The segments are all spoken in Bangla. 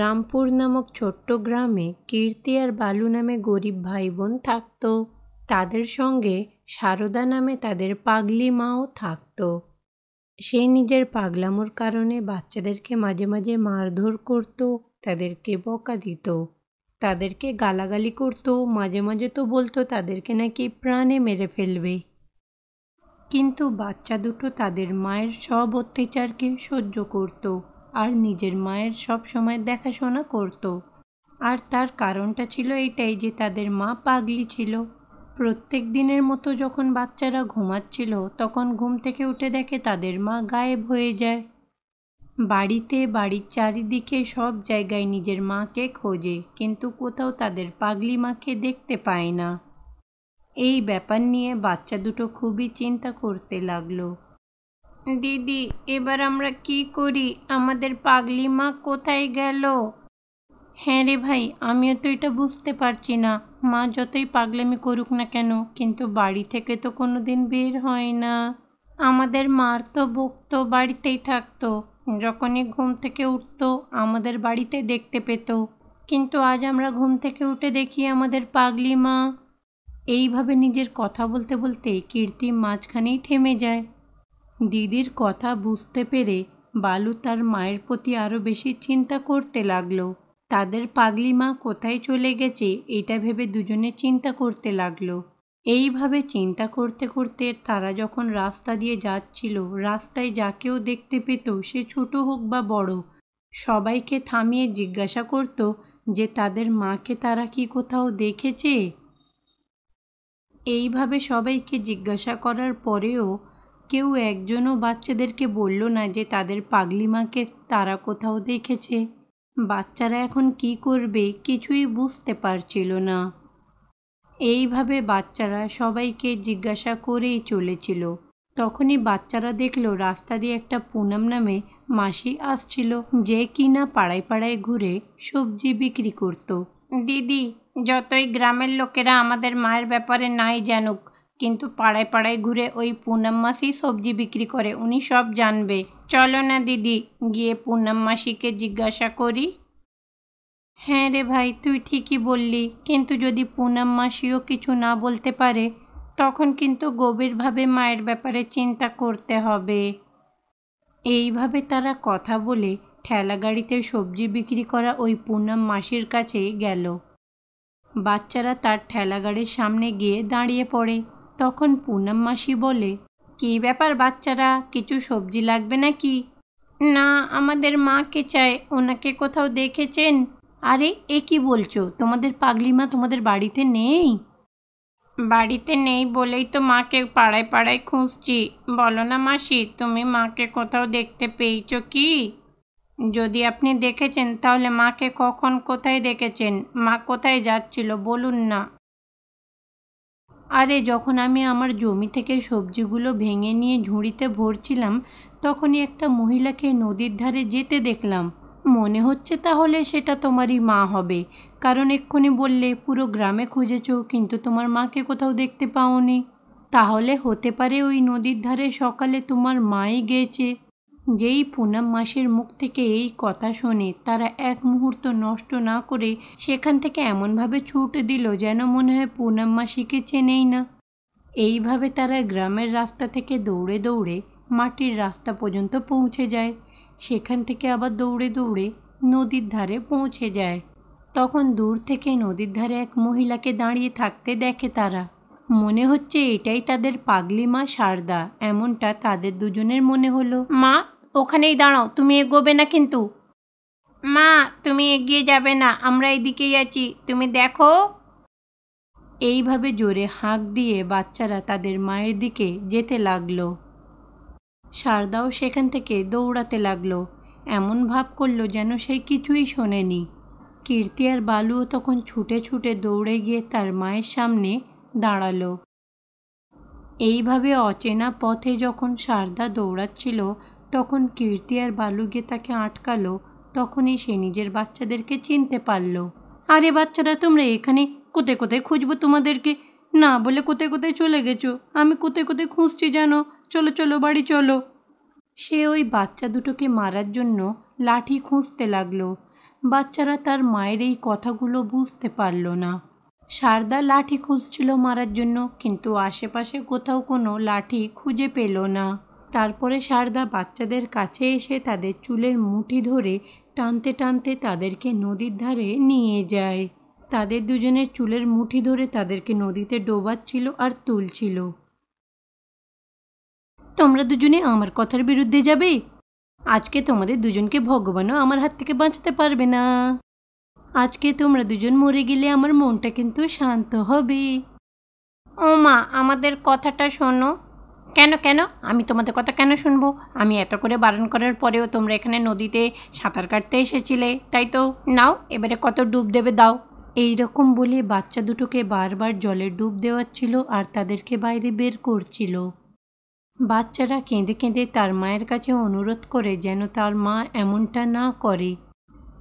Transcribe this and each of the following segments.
রামপুর নামক ছোট্ট গ্রামে কীর্তি আর বালু নামে গরিব ভাই বোন থাকত তাদের সঙ্গে সারদা নামে তাদের পাগলি মাও থাকত সে নিজের পাগলামোর কারণে বাচ্চাদেরকে মাঝে মাঝে মারধর করত তাদেরকে বকা দিত তাদেরকে গালাগালি করত মাঝে মাঝে তো বলতো তাদেরকে নাকি প্রাণে মেরে ফেলবে কিন্তু বাচ্চা দুটো তাদের মায়ের সব অত্যাচারকে সহ্য করতো আর নিজের মায়ের সব সময় দেখাশোনা করত আর তার কারণটা ছিল এটাই যে তাদের মা পাগলি ছিল প্রত্যেক দিনের মতো যখন বাচ্চারা ঘুমাচ্ছিল তখন ঘুম থেকে উঠে দেখে তাদের মা গায়েব হয়ে যায় বাড়িতে বাড়ির চারিদিকে সব জায়গায় নিজের মাকে খোঁজে কিন্তু কোথাও তাদের পাগলি মাকে দেখতে পায় না এই ব্যাপার নিয়ে বাচ্চা দুটো খুবই চিন্তা করতে লাগলো দিদি এবার আমরা কি করি আমাদের পাগলি মা কোথায় গেল হ্যাঁ রে ভাই আমিও তো এটা বুঝতে পারছি না মা যতই পাগলামি করুক না কেন কিন্তু বাড়ি থেকে তো কোনো দিন বের হয় না আমাদের মার তো বকত বাড়িতেই থাকতো যখনই ঘুম থেকে উঠতো আমাদের বাড়িতে দেখতে পেত কিন্তু আজ আমরা ঘুম থেকে উঠে দেখি আমাদের পাগলি মা এইভাবে নিজের কথা বলতে বলতে কীর্তি মাঝখানেই থেমে যায় দিদির কথা বুঝতে পেরে বালু তার মায়ের প্রতি আরও বেশি চিন্তা করতে লাগলো তাদের পাগলি মা কোথায় চলে গেছে এটা ভেবে দুজনে চিন্তা করতে লাগলো এইভাবে চিন্তা করতে করতে তারা যখন রাস্তা দিয়ে যাচ্ছিল রাস্তায় যাকেও দেখতে পেত সে ছোট হোক বা বড় সবাইকে থামিয়ে জিজ্ঞাসা করত যে তাদের মাকে তারা কি কোথাও দেখেছে এইভাবে সবাইকে জিজ্ঞাসা করার পরেও কেউ একজনও বাচ্চাদেরকে বলল না যে তাদের পাগলিমাকে তারা কোথাও দেখেছে বাচ্চারা এখন কি করবে কিছুই বুঝতে পারছিল না এইভাবে বাচ্চারা সবাইকে জিজ্ঞাসা করেই চলেছিল তখনই বাচ্চারা দেখলো রাস্তা দিয়ে একটা পুনাম নামে মাসি আসছিল যে কিনা পাড়ায় পাড়ায় ঘুরে সবজি বিক্রি করত দিদি যতই গ্রামের লোকেরা আমাদের মায়ের ব্যাপারে নাই জানুক কিন্তু পাড়ায় পাড়ায় ঘুরে ওই পুনম মাসি সবজি বিক্রি করে উনি সব জানবে চলো না দিদি গিয়ে পুনম মাসিকে জিজ্ঞাসা করি হ্যাঁ রে ভাই তুই ঠিকই বললি কিন্তু যদি পুনম মাসিও কিছু না বলতে পারে তখন কিন্তু গভীরভাবে মায়ের ব্যাপারে চিন্তা করতে হবে এইভাবে তারা কথা বলে ঠেলা গাড়িতে সবজি বিক্রি করা ওই পুনম মাসির কাছে গেল বাচ্চারা তার ঠেলা গাড়ির সামনে গিয়ে দাঁড়িয়ে পড়ে তখন পুনম মাসি বলে কি ব্যাপার বাচ্চারা কিছু সবজি লাগবে নাকি না আমাদের মাকে চায় ওনাকে কোথাও দেখেছেন আরে এ কি বলছো তোমাদের পাগলিমা তোমাদের বাড়িতে নেই বাড়িতে নেই বলেই তো মাকে পাড়ায় পাড়ায় খুঁজছি বলো না মাসি তুমি মাকে কোথাও দেখতে পেয়েছো কি যদি আপনি দেখেছেন তাহলে মাকে কখন কোথায় দেখেছেন মা কোথায় যাচ্ছিল বলুন না আরে যখন আমি আমার জমি থেকে সবজিগুলো ভেঙে নিয়ে ঝুড়িতে ভরছিলাম তখনই একটা মহিলাকে নদীর ধারে যেতে দেখলাম মনে হচ্ছে তাহলে সেটা তোমারই মা হবে কারণ এক্ষুনি বললে পুরো গ্রামে খুঁজেছ কিন্তু তোমার মাকে কোথাও দেখতে পাওনি তাহলে হতে পারে ওই নদীর ধারে সকালে তোমার মাই গেছে যেই পুনাম মাসের মুখ থেকে এই কথা শুনে তারা এক মুহূর্ত নষ্ট না করে সেখান থেকে এমনভাবে ছুট দিল যেন মনে হয় পুনাম মাসিকে চেনেই না এইভাবে তারা গ্রামের রাস্তা থেকে দৌড়ে দৌড়ে মাটির রাস্তা পর্যন্ত পৌঁছে যায় সেখান থেকে আবার দৌড়ে দৌড়ে নদীর ধারে পৌঁছে যায় তখন দূর থেকে নদীর ধারে এক মহিলাকে দাঁড়িয়ে থাকতে দেখে তারা মনে হচ্ছে এটাই তাদের পাগলি মা সারদা এমনটা তাদের দুজনের মনে হলো মা ওখানেই দাঁড়াও তুমি এগোবে না কিন্তু মা তুমি এগিয়ে যাবে না আমরা এদিকেই আছি তুমি দেখো এইভাবে জোরে হাঁক দিয়ে বাচ্চারা তাদের মায়ের দিকে যেতে লাগলো সারদাও সেখান থেকে দৌড়াতে লাগলো এমন ভাব করলো যেন সে কিছুই শোনেনি কীর্তি আর বালুও তখন ছুটে ছুটে দৌড়ে গিয়ে তার মায়ের সামনে দাঁড়ালো এইভাবে অচেনা পথে যখন সারদা দৌড়াচ্ছিল তখন কীর্তি আর বালু গিয়ে তাকে আটকালো তখনই সে নিজের বাচ্চাদেরকে চিনতে পারলো আরে বাচ্চারা তোমরা এখানে কোথায় কোথায় খুঁজবো তোমাদেরকে না বলে কোথায় কোথায় চলে গেছো আমি কোথায় কোথায় খুঁজছি জানো চলো চলো বাড়ি চলো সে ওই বাচ্চা দুটোকে মারার জন্য লাঠি খুঁজতে লাগলো বাচ্চারা তার মায়ের এই কথাগুলো বুঝতে পারল না সারদা লাঠি খুঁজছিল মারার জন্য কিন্তু আশেপাশে কোথাও কোনো লাঠি খুঁজে পেল না তারপরে সারদা বাচ্চাদের কাছে এসে তাদের চুলের মুঠি ধরে টানতে টানতে তাদেরকে নদীর ধারে নিয়ে যায় তাদের দুজনের চুলের মুঠি ধরে তাদেরকে নদীতে ডোবাচ্ছিল আর তুলছিল তোমরা দুজনে আমার কথার বিরুদ্ধে যাবে আজকে তোমাদের দুজনকে ভগবানও আমার হাত থেকে বাঁচাতে পারবে না আজকে তোমরা দুজন মরে গেলে আমার মনটা কিন্তু শান্ত হবে ও মা আমাদের কথাটা শোনো কেন কেন আমি তোমাদের কথা কেন শুনবো আমি এত করে বারণ করার পরেও তোমরা এখানে নদীতে সাঁতার কাটতে এসেছিলে তাই তো নাও এবারে কত ডুব দেবে দাও এই রকম বলে বাচ্চা দুটোকে বারবার জলে ডুব দেওয়াচ্ছিল আর তাদেরকে বাইরে বের করছিল বাচ্চারা কেঁদে কেঁদে তার মায়ের কাছে অনুরোধ করে যেন তার মা এমনটা না করে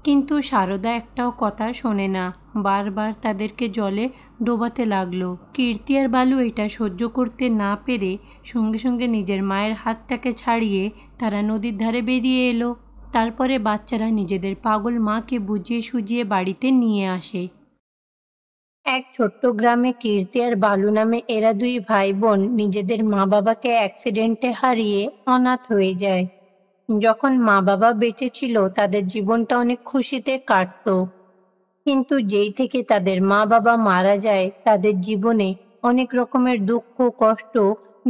কিন্তু সারদা একটাও কথা শোনে না বারবার তাদেরকে জলে ডোবাতে লাগলো কীর্তি আর বালু এটা সহ্য করতে না পেরে সঙ্গে সঙ্গে নিজের মায়ের হাতটাকে ছাড়িয়ে তারা নদীর ধারে বেরিয়ে এলো তারপরে বাচ্চারা নিজেদের পাগল মাকে বুঝিয়ে সুজিয়ে বাড়িতে নিয়ে আসে এক ছোট্ট গ্রামে কীর্তি আর বালু নামে এরা দুই ভাই বোন নিজেদের মা বাবাকে অ্যাক্সিডেন্টে হারিয়ে অনাথ হয়ে যায় যখন মা বাবা বেঁচে ছিল তাদের জীবনটা অনেক খুশিতে কাটতো কিন্তু যেই থেকে তাদের মা বাবা মারা যায় তাদের জীবনে অনেক রকমের দুঃখ কষ্ট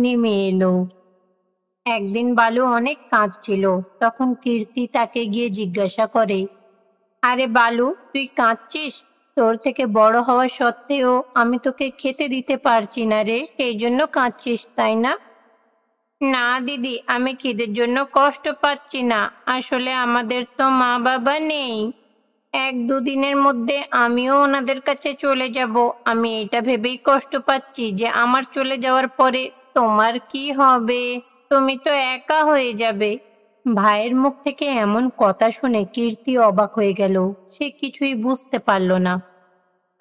নেমে এলো একদিন বালু অনেক কাঁদছিল তখন কীর্তি তাকে গিয়ে জিজ্ঞাসা করে আরে বালু তুই কাঁদছিস তোর থেকে বড় হওয়া সত্ত্বেও আমি তোকে খেতে দিতে পারছি না রে সেই জন্য কাঁদছিস তাই না না দিদি আমি খিদের জন্য কষ্ট পাচ্ছি না আসলে আমাদের তো মা বাবা নেই এক দুদিনের মধ্যে আমিও ওনাদের কাছে চলে যাব আমি এটা ভেবেই কষ্ট পাচ্ছি যে আমার চলে যাওয়ার পরে তোমার কি হবে তুমি তো একা হয়ে যাবে ভাইয়ের মুখ থেকে এমন কথা শুনে কীর্তি অবাক হয়ে গেল সে কিছুই বুঝতে পারল না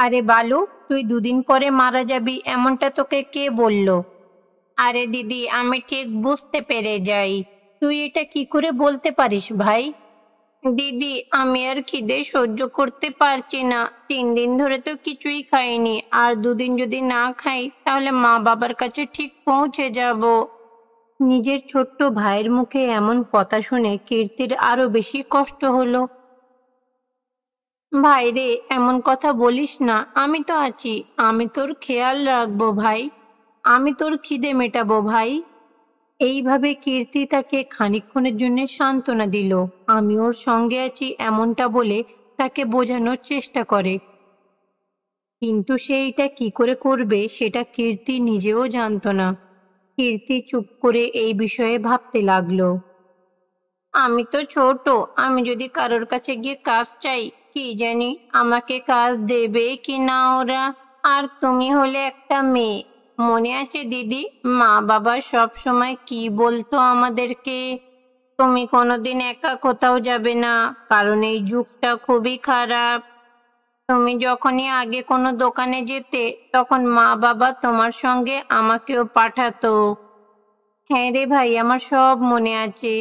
আরে বালু তুই দুদিন পরে মারা যাবি এমনটা তোকে কে বলল আরে দিদি আমি ঠিক বুঝতে পেরে যাই তুই এটা কি করে বলতে পারিস ভাই দিদি আমি আর খিদে সহ্য করতে পারছি না তিন দিন ধরে তো কিছুই খাইনি আর দুদিন যদি না খাই তাহলে মা বাবার কাছে ঠিক পৌঁছে যাব নিজের ছোট্ট ভাইয়ের মুখে এমন কথা শুনে কীর্তির আরো বেশি কষ্ট হলো ভাই রে এমন কথা বলিস না আমি তো আছি আমি তোর খেয়াল রাখবো ভাই আমি তোর খিদে মেটাবো ভাই এইভাবে কীর্তি তাকে খানিক্ষণের জন্য সান্ত্বনা দিল আমি ওর সঙ্গে আছি এমনটা বলে তাকে বোঝানোর চেষ্টা করে কিন্তু সে এটা কি করে করবে সেটা কীর্তি নিজেও জানত না কীর্তি চুপ করে এই বিষয়ে ভাবতে লাগলো আমি তো ছোট আমি যদি কারোর কাছে গিয়ে কাজ চাই কি জানি আমাকে কাজ দেবে কি না ওরা আর তুমি হলে একটা মেয়ে মনে আছে দিদি মা বাবা সব সময় কি বলতো আমাদেরকে তুমি কোনোদিন একা কোথাও যাবে না কারণ এই যুগটা খুবই খারাপ তুমি যখনই আগে কোনো দোকানে যেতে তখন মা বাবা তোমার সঙ্গে আমাকেও পাঠাতো হ্যাঁ রে ভাই আমার সব মনে আছে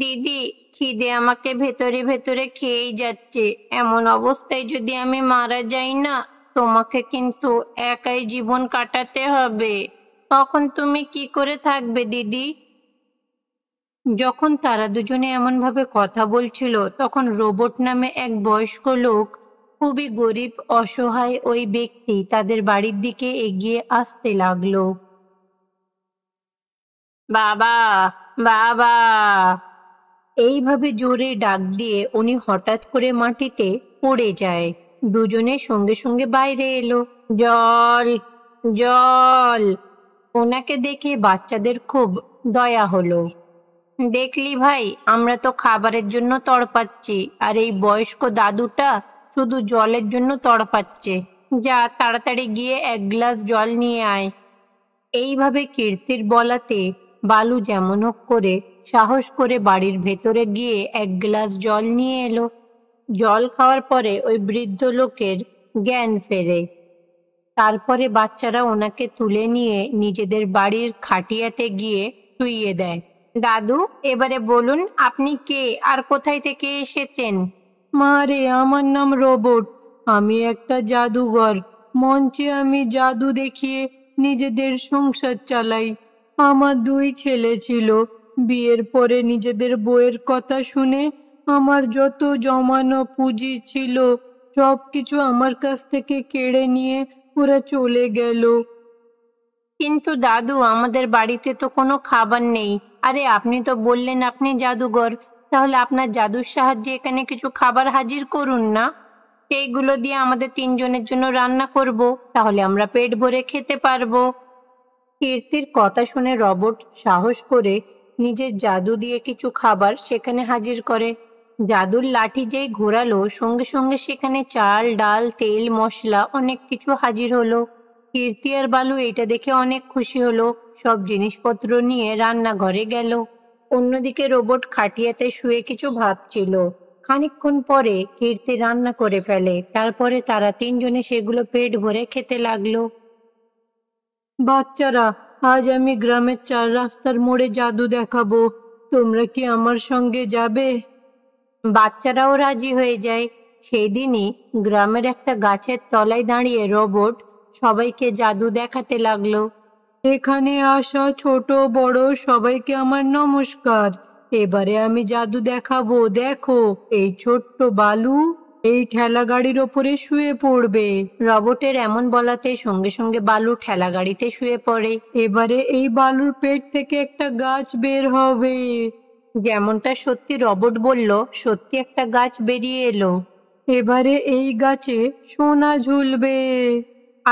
দিদি খিদে আমাকে ভেতরে ভেতরে খেয়েই যাচ্ছে এমন অবস্থায় যদি আমি মারা যাই না তোমাকে কিন্তু একাই জীবন কাটাতে হবে তখন তুমি কি করে থাকবে দিদি যখন তারা দুজনে এমনভাবে কথা বলছিল তখন রোবট নামে এক বয়স্ক লোক খুবই গরিব অসহায় ওই ব্যক্তি তাদের বাড়ির দিকে এগিয়ে আসতে লাগলো বাবা বাবা এইভাবে জোরে ডাক দিয়ে উনি হঠাৎ করে মাটিতে পড়ে যায় দুজনে সঙ্গে সঙ্গে বাইরে এলো জল জল ওনাকে দেখে বাচ্চাদের খুব দয়া হলো দেখলি ভাই আমরা তো খাবারের জন্য তড়পাচ্ছি আর এই বয়স্ক দাদুটা শুধু জলের জন্য তড়পাচ্ছে যা তাড়াতাড়ি গিয়ে এক গ্লাস জল নিয়ে আয় এইভাবে কীর্তির বলাতে বালু যেমন হোক করে সাহস করে বাড়ির ভেতরে গিয়ে এক গ্লাস জল নিয়ে এলো জল খাওয়ার পরে ওই বৃদ্ধ লোকের জ্ঞান ফেরে তারপরে বাচ্চারা ওনাকে তুলে নিয়ে নিজেদের বাড়ির খাটিয়াতে গিয়ে শুইয়ে দেয় দাদু এবারে বলুন আপনি কে আর কোথায় থেকে এসেছেন মা রে আমার নাম রোবট আমি একটা জাদুঘর মঞ্চে আমি জাদু দেখিয়ে নিজেদের সংসার চালাই আমার দুই ছেলে ছিল বিয়ের পরে নিজেদের বইয়ের কথা শুনে আমার যত জমানো পুঁজি ছিল সব কিছু আমার কাছ থেকে কেড়ে নিয়ে ওরা চলে গেল কিন্তু দাদু আমাদের বাড়িতে তো কোনো খাবার নেই আরে আপনি তো বললেন আপনি জাদুঘর তাহলে আপনার জাদুর সাহায্যে এখানে কিছু খাবার হাজির করুন না সেইগুলো দিয়ে আমাদের তিনজনের জন্য রান্না করব তাহলে আমরা পেট ভরে খেতে পারবো কীর্তির কথা শুনে রবট সাহস করে নিজের জাদু দিয়ে কিছু খাবার সেখানে হাজির করে জাদুর লাঠি যেই ঘোরালো সঙ্গে সঙ্গে সেখানে চাল ডাল তেল মশলা অনেক কিছু হাজির হলো কীর্তি আর বালু এটা দেখে অনেক খুশি হলো সব জিনিসপত্র নিয়ে রান্নাঘরে গেল অন্যদিকে রোবট খাটিয়াতে শুয়ে কিছু ভাবছিল খানিকক্ষণ পরে কীর্তি রান্না করে ফেলে তারপরে তারা তিনজনে সেগুলো পেট ভরে খেতে লাগলো বাচ্চারা আজ আমি গ্রামের চার রাস্তার মোড়ে জাদু দেখাবো তোমরা কি আমার সঙ্গে যাবে বাচ্চারাও রাজি হয়ে যায় সেই দিনই গ্রামের একটা গাছের তলায় দাঁড়িয়ে রোবট সবাইকে জাদু দেখাতে লাগলো এখানে আসা ছোট বড় সবাইকে আমার নমস্কার এবারে আমি জাদু দেখাবো দেখো এই ছোট্ট বালু এই ঠেলা গাড়ির ওপরে শুয়ে পড়বে রবটের এমন বলাতে সঙ্গে সঙ্গে বালু ঠেলা গাড়িতে শুয়ে পড়ে এবারে এই বালুর পেট থেকে একটা গাছ বের হবে যেমনটা সত্যি রবট বলল সত্যি একটা গাছ বেরিয়ে এলো এবারে এই গাছে সোনা ঝুলবে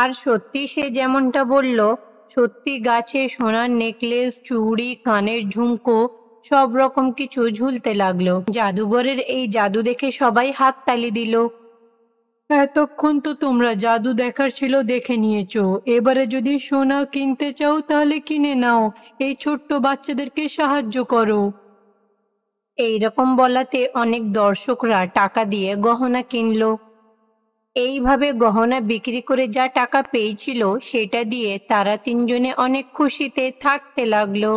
আর সত্যি সে যেমনটা বলল সত্যি গাছে সোনার নেকলেস চুড়ি কানের ঝুমকো সব রকম কিছু ঝুলতে লাগলো জাদুঘরের এই জাদু দেখে সবাই হাত তালি দিল এতক্ষণ তো তোমরা জাদু দেখার ছিল দেখে নিয়েছো এবারে যদি সোনা কিনতে চাও তাহলে কিনে নাও এই ছোট্ট বাচ্চাদেরকে সাহায্য করো এইরকম বলাতে অনেক দর্শকরা টাকা দিয়ে গহনা কিনল এইভাবে গহনা বিক্রি করে যা টাকা পেয়েছিল সেটা দিয়ে তারা তিনজনে অনেক খুশিতে থাকতে লাগলো